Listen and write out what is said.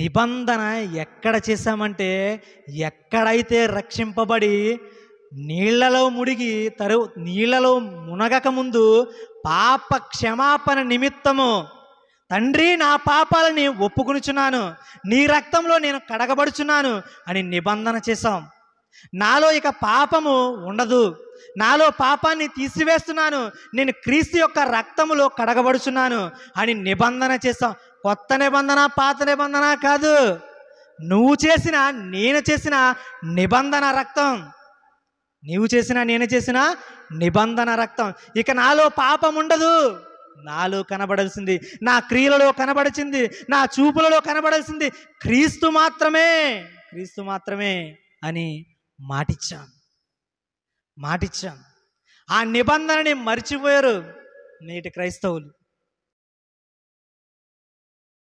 నిబంధన ఎక్కడ చేశామంటే ఎక్కడైతే రక్షింపబడి నీళ్లలో ముడిగి తరు నీళ్లలో మునగక ముందు పాప క్షమాపణ నిమిత్తము తండ్రి నా పాపాలని ఒప్పుకునుచున్నాను నీ రక్తంలో నేను కడగబడుచున్నాను అని నిబంధన చేశాం నాలో ఇక పాపము ఉండదు నాలో పాపాన్ని తీసివేస్తున్నాను నేను క్రీస్తు యొక్క రక్తములో కడగబడుచున్నాను అని నిబంధన చేశాం కొత్త నిబంధన పాత నిబంధన కాదు నువ్వు చేసిన నేను చేసిన నిబంధన రక్తం నీవు చేసిన నేను చేసిన నిబంధన రక్తం ఇక నాలో పాపం ఉండదు నాలో కనబడాల్సింది నా క్రియలలో కనబడిచింది నా చూపులలో కనబడాల్సింది క్రీస్తు మాత్రమే క్రీస్తు మాత్రమే అని మాటిచ్చాం మాటిచ్చాం ఆ నిబంధనని మర్చిపోయారు నేటి క్రైస్తవులు